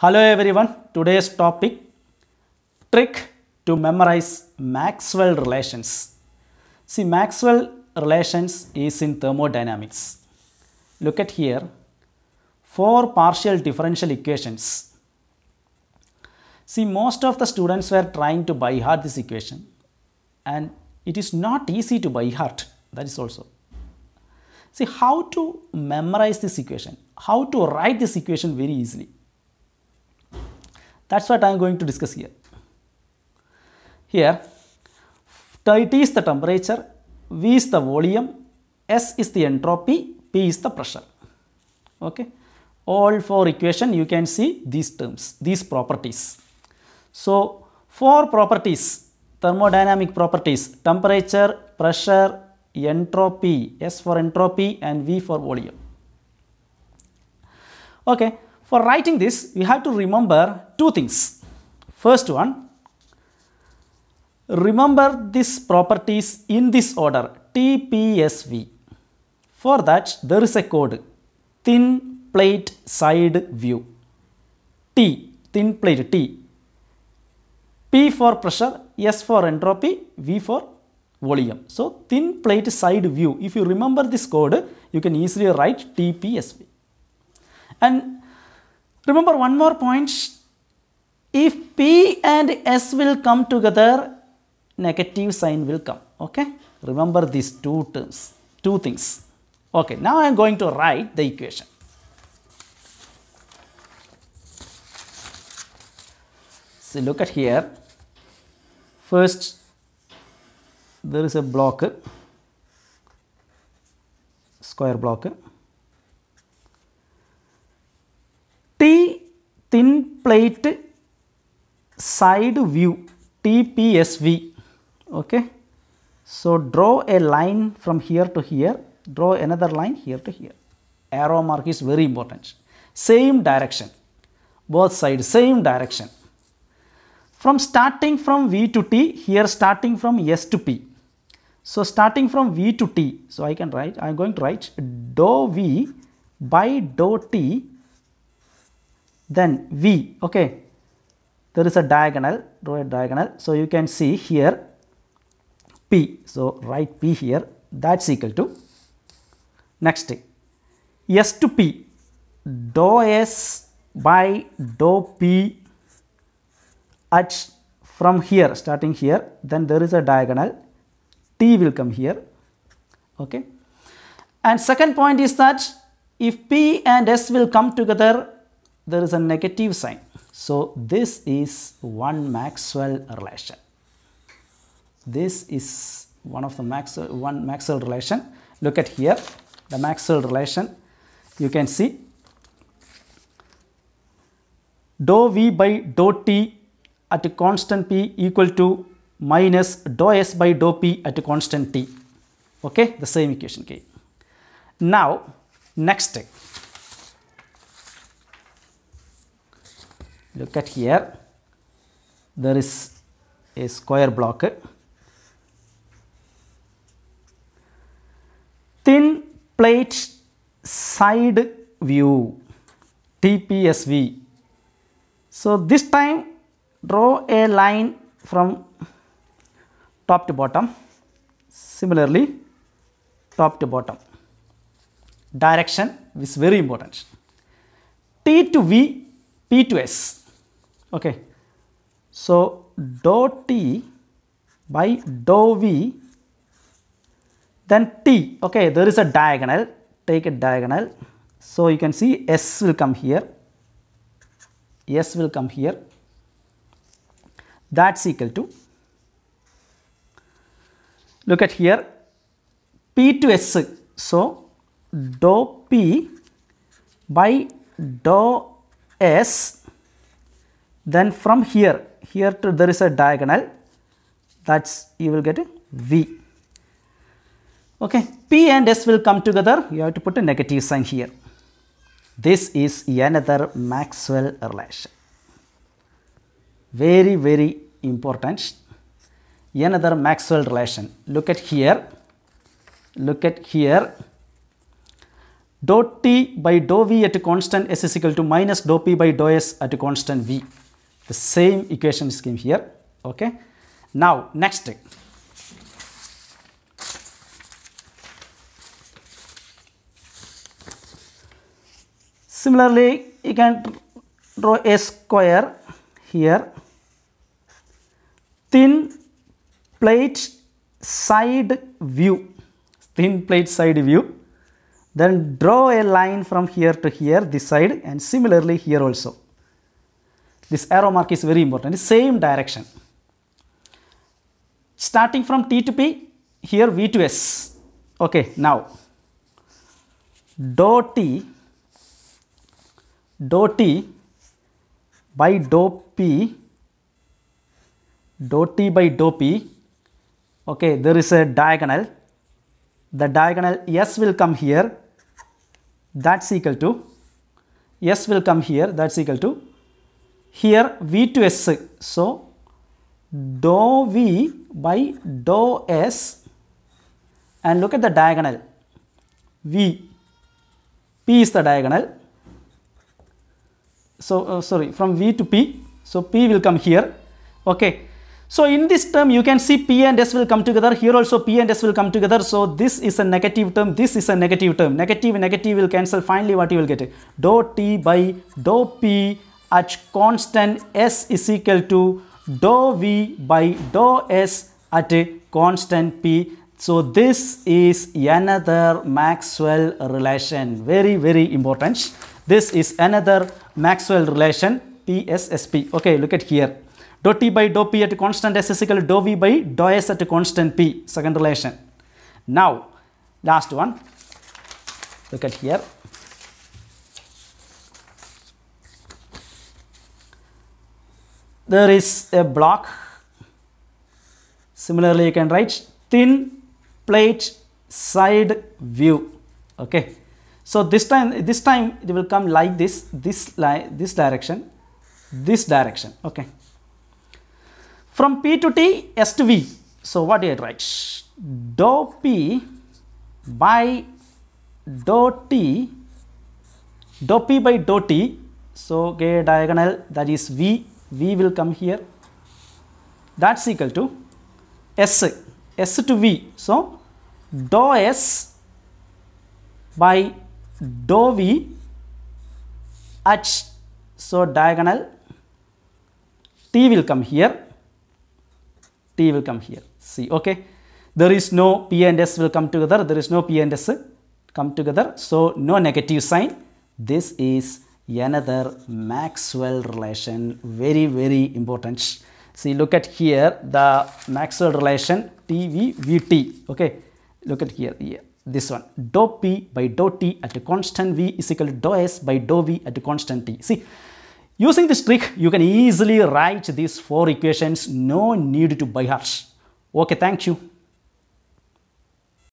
Hello everyone, today's topic trick to memorize Maxwell relations. See Maxwell relations is in thermodynamics. Look at here, four partial differential equations. See most of the students were trying to buy heart this equation and it is not easy to buy heart that is also. See how to memorize this equation, how to write this equation very easily that's what I am going to discuss here. Here, T is the temperature, V is the volume, S is the entropy, P is the pressure. Okay. All four equation you can see these terms, these properties. So, four properties, thermodynamic properties, temperature, pressure, entropy, S for entropy and V for volume. Okay. For writing this, we have to remember two things. First one, remember these properties in this order TPSV. For that, there is a code thin plate side view. T, thin plate T. P for pressure, S for entropy, V for volume. So, thin plate side view. If you remember this code, you can easily write TPSV. And Remember one more point. If P and S will come together, negative sign will come. Okay. Remember these two terms, two things. Okay. Now I am going to write the equation. So look at here. First, there is a block, square block. straight side view TPSV okay so draw a line from here to here draw another line here to here arrow mark is very important same direction both sides same direction from starting from V to T here starting from S to P so starting from V to T so I can write I am going to write dou V by dou T then V okay there is a diagonal draw a diagonal so you can see here P so write P here that's equal to next S to P dou S by dou P at from here starting here then there is a diagonal T will come here okay and second point is that if P and S will come together there is a negative sign. So this is one Maxwell relation. This is one of the Maxwell, one Maxwell relation. Look at here, the Maxwell relation. You can see dou V by dou T at constant P equal to minus dou S by dou P at constant T. Okay, the same equation. Okay. Now, next step. look at here there is a square block thin plate side view TPSV so this time draw a line from top to bottom similarly top to bottom direction is very important T to V P to S okay so dou t by dou v then t okay there is a diagonal take a diagonal so you can see s will come here s will come here that's equal to look at here p to s so dou p by dou s then from here, here to there is a diagonal that's you will get V. Okay, P and S will come together. You have to put a negative sign here. This is another Maxwell relation. Very, very important. Another Maxwell relation. Look at here. Look at here. Dot T by dou V at constant S is equal to minus dou P by dou S at constant V the same equation scheme here okay now next similarly you can draw a square here thin plate side view thin plate side view then draw a line from here to here this side and similarly here also this arrow mark is very important, same direction. Starting from T to P, here V to S. Okay, now dot T, dot T by dot P, dot T by dot P, okay, there is a diagonal. The diagonal S will come here, that's equal to S will come here, that's equal to here V to S. So, dou V by dou S and look at the diagonal V. P is the diagonal. So, uh, sorry from V to P. So, P will come here. Okay. So, in this term you can see P and S will come together. Here also P and S will come together. So, this is a negative term. This is a negative term. Negative negative will cancel. Finally, what you will get? Dou T by dou P at constant S is equal to dou V by dou S at a constant P. So this is another Maxwell relation. Very, very important. This is another Maxwell relation PSSP. Okay, look at here. Dou T by dou P at constant S is equal to dou V by dou S at constant P. Second relation. Now, last one. Look at here. there is a block. Similarly, you can write thin plate side view. Okay. So this time, this time it will come like this, this line, this direction, this direction. Okay. From P to T, S to V. So what do you write? Dou P by dou T, dou P by dou T. So okay, diagonal that is V V will come here that is equal to S, S to V. So, dou S by dou V H. So, diagonal T will come here, T will come here, C, okay. There is no P and S will come together, there is no P and S come together. So, no negative sign. This is another Maxwell relation very very important see look at here the Maxwell relation TVVT okay look at here here this one dou P by dou T at a constant V is equal to dou S by dou V at a constant T see using this trick you can easily write these four equations no need to buy harsh. okay thank you